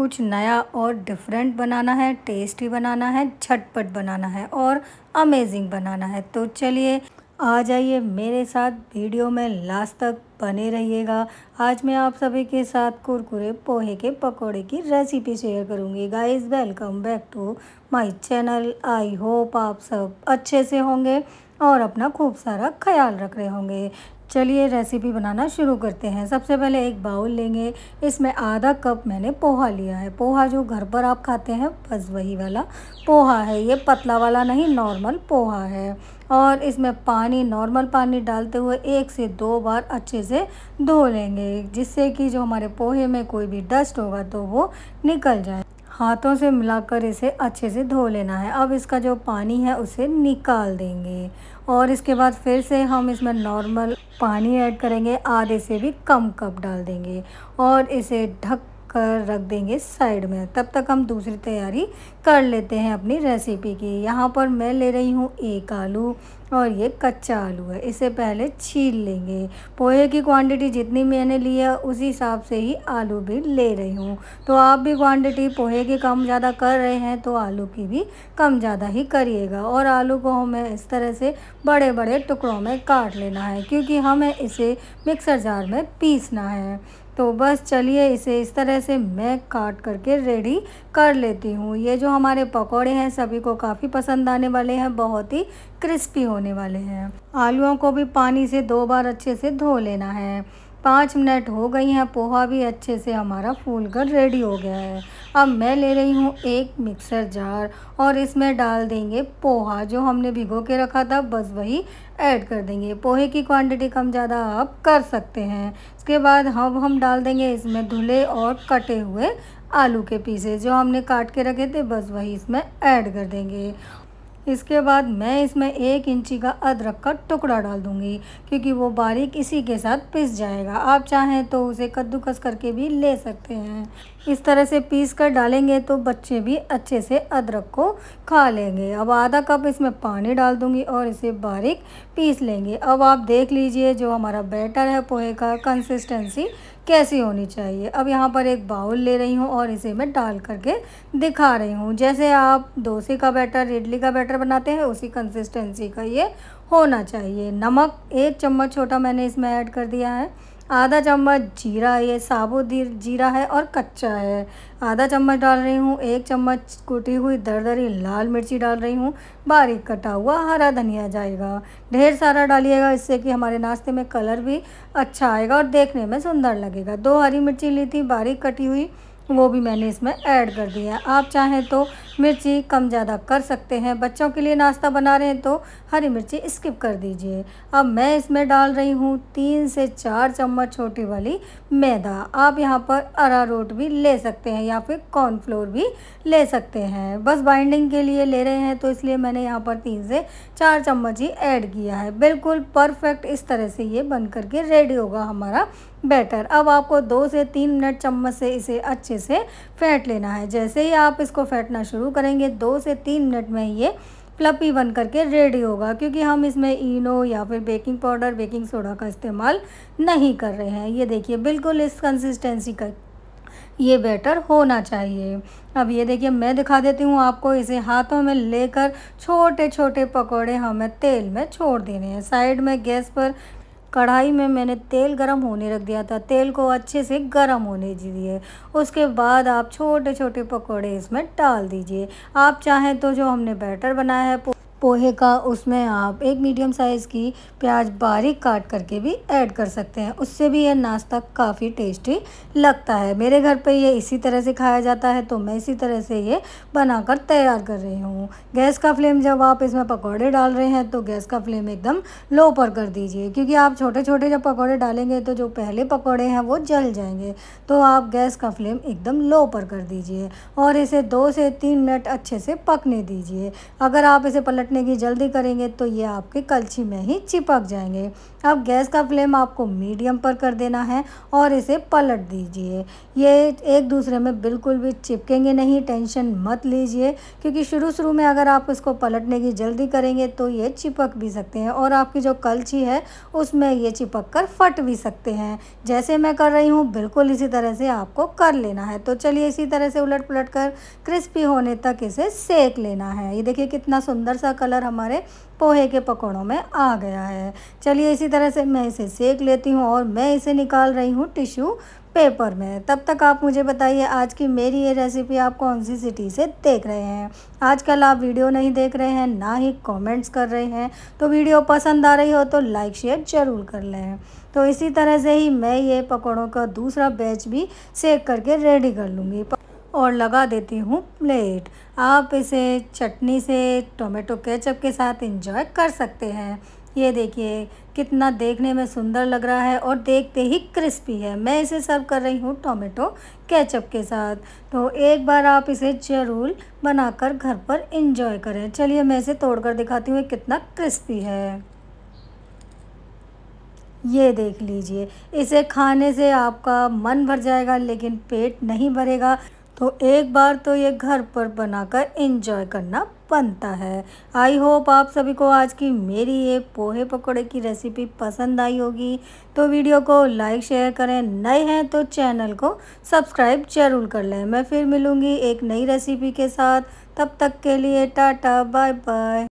कुछ नया और डिफरेंट बनाना है टेस्टी बनाना है झटपट बनाना है और अमेजिंग बनाना है तो चलिए आ जाइए मेरे साथ वीडियो में लास्ट तक बने रहिएगा आज मैं आप सभी के साथ कुरकुरे पोहे के पकोड़े की रेसिपी शेयर करूंगी guys welcome back to my channel I hope आप सब अच्छे से होंगे और अपना खूब सारा ख्याल रख रहे होंगे चलिए रेसिपी बनाना शुरू करते हैं सबसे पहले एक बाउल लेंगे इसमें आधा कप मैंने पोहा लिया है पोहा जो घर पर आप खाते हैं बस वही वाला पोहा है ये पतला वाला नहीं नॉर्मल पोहा है और इसमें पानी नॉर्मल पानी डालते हुए एक से दो बार अच्छे से धो लेंगे जिससे कि जो हमारे पोहे में कोई भी डस्ट होगा तो वो निकल जाए हाथों से मिलाकर इसे अच्छे से धो लेना है अब इसका जो पानी है उसे निकाल देंगे और इसके बाद फिर से हम इसमें नॉर्मल पानी ऐड करेंगे आधे से भी कम कप डाल देंगे और इसे ढक कर रख देंगे साइड में तब तक हम दूसरी तैयारी कर लेते हैं अपनी रेसिपी की यहाँ पर मैं ले रही हूँ एक आलू और ये कच्चा आलू है इसे पहले छील लेंगे पोहे की क्वांटिटी जितनी मैंने ली है उसी हिसाब से ही आलू भी ले रही हूँ तो आप भी क्वांटिटी पोहे की कम ज़्यादा कर रहे हैं तो आलू की भी कम ज़्यादा ही करिएगा और आलू को हमें इस तरह से बड़े बड़े टुकड़ों में काट लेना है क्योंकि हमें इसे मिक्सर जार में पीसना है तो बस चलिए इसे इस तरह से मैं काट करके रेडी कर लेती हूँ ये जो हमारे पकौड़े हैं सभी को काफ़ी पसंद आने वाले हैं बहुत ही क्रिस्पी होने वाले हैं आलुओं को भी पानी से दो बार अच्छे से धो लेना है पाँच मिनट हो गई हैं पोहा भी अच्छे से हमारा फूल कर रेडी हो गया है अब मैं ले रही हूँ एक मिक्सर जार और इसमें डाल देंगे पोहा जो हमने भिगो के रखा था बस वही ऐड कर देंगे पोहे की क्वांटिटी कम ज़्यादा आप कर सकते हैं इसके बाद हम हम डाल देंगे इसमें धुले और कटे हुए आलू के पीसेज जो हमने काट के रखे थे बस वही इसमें ऐड कर देंगे इसके बाद मैं इसमें एक इंची का अदरक का टुकड़ा डाल दूंगी क्योंकि वो बारीक इसी के साथ पिस जाएगा आप चाहें तो उसे कद्दूकस करके भी ले सकते हैं इस तरह से पीस कर डालेंगे तो बच्चे भी अच्छे से अदरक को खा लेंगे अब आधा कप इसमें पानी डाल दूंगी और इसे बारीक पीस लेंगे अब आप देख लीजिए जो हमारा बैटर है पोहे का कंसिस्टेंसी कैसी होनी चाहिए अब यहाँ पर एक बाउल ले रही हूँ और इसे मैं डाल करके दिखा रही हूँ जैसे आप डोसे का बैटर इडली का बैटर बनाते हैं उसी कंसिस्टेंसी का ये होना चाहिए नमक एक चम्मच छोटा मैंने इसमें ऐड कर दिया है आधा चम्मच जीरा ये साबुत जीरा है और कच्चा है आधा चम्मच डाल रही हूँ एक चम्मच कुटी हुई दरदरी लाल मिर्ची डाल रही हूँ बारीक कटा हुआ हरा धनिया जाएगा ढेर सारा डालिएगा इससे कि हमारे नाश्ते में कलर भी अच्छा आएगा और देखने में सुंदर लगेगा दो हरी मिर्ची ली थी बारीक कटी हुई वो भी मैंने इसमें ऐड कर दिया आप चाहें तो मिर्ची कम ज़्यादा कर सकते हैं बच्चों के लिए नाश्ता बना रहे हैं तो हरी मिर्ची स्किप कर दीजिए अब मैं इसमें डाल रही हूँ तीन से चार चम्मच छोटी वाली मैदा आप यहाँ पर अरारोट भी ले सकते हैं या फिर कॉर्नफ्लोर भी ले सकते हैं बस बाइंडिंग के लिए ले रहे हैं तो इसलिए मैंने यहाँ पर तीन से चार चम्मच ही ऐड किया है बिल्कुल परफेक्ट इस तरह से ये बन करके रेडी होगा हमारा बैटर अब आपको दो से तीन मिनट चम्मच से इसे अच्छे से फेंट लेना है जैसे ही आप इसको फेंटना शुरू शुरू करेंगे दो से तीन मिनट में ये फ्लपी बन करके रेडी होगा क्योंकि हम इसमें इनो या फिर बेकिंग पाउडर बेकिंग सोडा का इस्तेमाल नहीं कर रहे हैं ये देखिए बिल्कुल इस कंसिस्टेंसी का ये बेटर होना चाहिए अब ये देखिए मैं दिखा देती हूँ आपको इसे हाथों में लेकर छोटे छोटे पकोड़े हमें तेल में छोड़ देने हैं साइड में गैस पर कढ़ाई में मैंने तेल गरम होने रख दिया था तेल को अच्छे से गरम होने दिए उसके बाद आप छोटे छोटे पकौड़े इसमें डाल दीजिए आप चाहें तो जो हमने बैटर बनाया है पोहे का उसमें आप एक मीडियम साइज़ की प्याज बारीक काट करके भी ऐड कर सकते हैं उससे भी यह नाश्ता काफ़ी टेस्टी लगता है मेरे घर पे ये इसी तरह से खाया जाता है तो मैं इसी तरह से ये बनाकर तैयार कर रही हूँ गैस का फ्लेम जब आप इसमें पकौड़े डाल रहे हैं तो गैस का फ्लेम एकदम लो पर कर दीजिए क्योंकि आप छोटे छोटे जब पकौड़े डालेंगे तो जो पहले पकौड़े हैं वो जल जाएंगे तो आप गैस का फ्लेम एकदम लो पर कर दीजिए और इसे दो से तीन मिनट अच्छे से पकने दीजिए अगर आप इसे पलट पलटने की जल्दी करेंगे तो ये आपके कलछी में ही चिपक जाएंगे अब गैस का फ्लेम आपको मीडियम पर कर देना है और इसे पलट दीजिए ये एक दूसरे में बिल्कुल भी चिपकेंगे नहीं टेंशन मत लीजिए क्योंकि शुरू शुरू में अगर आप इसको पलटने की जल्दी करेंगे तो ये चिपक भी सकते हैं और आपकी जो कलछी है उसमें ये चिपक कर फट भी सकते हैं जैसे मैं कर रही हूँ बिल्कुल इसी तरह से आपको कर लेना है तो चलिए इसी तरह से उलट पलट कर क्रिस्पी होने तक इसे सेक लेना है ये देखिए कितना सुंदर सा कलर हमारे पोहे के पकौड़ों में आ गया है चलिए इसी तरह से मैं इसे सेक लेती हूँ और मैं इसे निकाल रही हूँ टिश्यू पेपर में तब तक आप मुझे बताइए आज की मेरी ये रेसिपी आप कौन सी सिटी से देख रहे हैं आजकल आप वीडियो नहीं देख रहे हैं ना ही कमेंट्स कर रहे हैं तो वीडियो पसंद आ रही हो तो लाइक शेयर ज़रूर कर लें तो इसी तरह से ही मैं ये पकौड़ों का दूसरा बैच भी सेक करके रेडी कर लूँगी और लगा देती हूँ प्लेट आप इसे चटनी से टोमेटो केचप के साथ इंजॉय कर सकते हैं ये देखिए कितना देखने में सुंदर लग रहा है और देखते ही क्रिस्पी है मैं इसे सर्व कर रही हूँ टोमेटो केचप के साथ तो एक बार आप इसे ज़रूर बनाकर घर पर इंजॉय करें चलिए मैं इसे तोड़कर दिखाती हूँ कितना क्रिस्पी है ये देख लीजिए इसे खाने से आपका मन भर जाएगा लेकिन पेट नहीं भरेगा तो एक बार तो ये घर पर बनाकर इंजॉय करना बनता है आई होप आप सभी को आज की मेरी ये पोहे पकौड़े की रेसिपी पसंद आई होगी तो वीडियो को लाइक शेयर करें नए हैं तो चैनल को सब्सक्राइब जरूर कर लें मैं फिर मिलूँगी एक नई रेसिपी के साथ तब तक के लिए टाटा बाय बाय